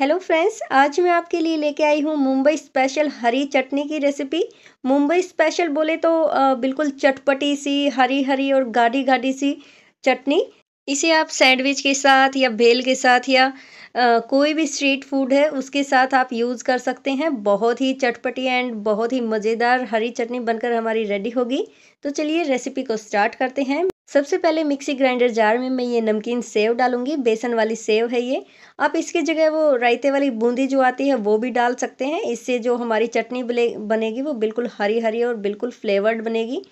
hello friends आज मैं आपके लिए लेके आई हूँ मुंबई स्पेशल हरी चटनी की रेसिपी मुंबई स्पेशल बोले तो बिल्कुल चटपटी सी हरी हरी और गाढ़ी गाढ़ी सी चटनी इसे आप सैंडविच के साथ या भेल के साथ या आ, कोई भी स्ट्रीट फूड है उसके साथ आप यूज़ कर सकते हैं बहुत ही चटपटी एंड बहुत ही मज़ेदार हरी चटनी बनकर हमारी रेडी होगी तो चलिए रेसिपी को स्टार्ट करते हैं सबसे पहले मिक्सी ग्राइंडर जार में मैं ये नमकीन सेव डालूंगी बेसन वाली सेव है ये आप इसकी जगह वो रायते वाली बूंदी जो आती है वो भी डाल सकते हैं इससे जो हमारी चटनी बनेगी वो बिल्कुल हरी हरी और बिल्कुल फ्लेवर्ड बनेगी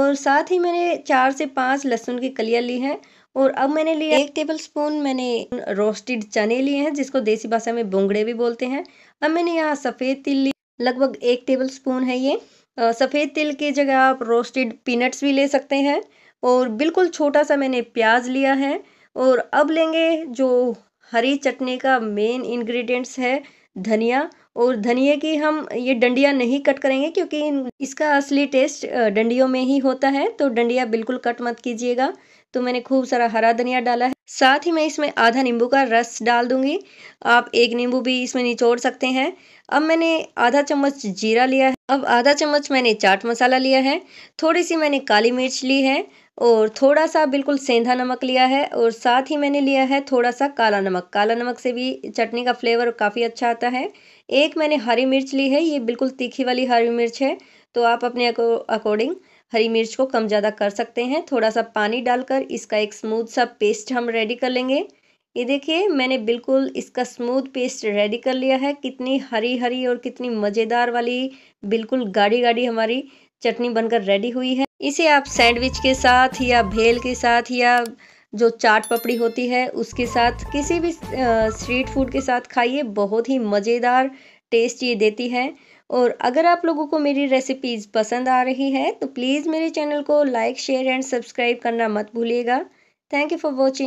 और साथ ही मैंने चार से पांच लहसुन की कलियाँ ली हैं और अब मैंने लिया एक टेबल स्पून मैंने रोस्टेड चने लिए हैं जिसको देसी भाषा में बोंगड़े भी बोलते हैं अब मैंने यहाँ सफ़ेद तिल ली लगभग एक टेबल स्पून है ये सफ़ेद तिल की जगह आप रोस्टेड पीनट्स भी ले सकते हैं और बिल्कुल छोटा सा मैंने प्याज लिया है और अब लेंगे जो हरी चटनी का मेन इंग्रेडिएंट्स है धनिया और धनिया की हम ये डंडिया नहीं कट करेंगे क्योंकि इसका असली टेस्ट डंडियों में ही होता है तो डंडिया बिल्कुल कट मत कीजिएगा तो मैंने खूब सारा हरा धनिया डाला है साथ ही मैं इसमें आधा नींबू का रस डाल दूंगी आप एक नींबू भी इसमें निचोड़ सकते हैं अब मैंने आधा चम्मच जीरा लिया है अब आधा चम्मच मैंने चाट मसाला लिया है थोड़ी सी मैंने काली मिर्च ली है और थोड़ा सा बिल्कुल सेंधा नमक लिया है और साथ ही मैंने लिया है थोड़ा सा काला नमक काला नमक से भी चटनी का फ्लेवर काफ़ी अच्छा आता है एक मैंने हरी मिर्च ली है ये बिल्कुल तीखी वाली हरी मिर्च है तो आप अपने अकॉर्डिंग अको, हरी मिर्च को कम ज़्यादा कर सकते हैं थोड़ा सा पानी डालकर इसका एक स्मूथ सा पेस्ट हम रेडी कर लेंगे ये देखिए मैंने बिल्कुल इसका स्मूथ पेस्ट रेडी कर लिया है कितनी हरी हरी और कितनी मज़ेदार वाली बिल्कुल गाढ़ी गाढ़ी हमारी चटनी बनकर रेडी हुई है इसे आप सैंडविच के साथ या भेल के साथ या जो चाट पपड़ी होती है उसके साथ किसी भी स्ट्रीट फूड के साथ खाइए बहुत ही मज़ेदार टेस्ट ये देती है और अगर आप लोगों को मेरी रेसिपीज़ पसंद आ रही है तो प्लीज़ मेरे चैनल को लाइक शेयर एंड सब्सक्राइब करना मत भूलिएगा थैंक यू फॉर वॉचिंग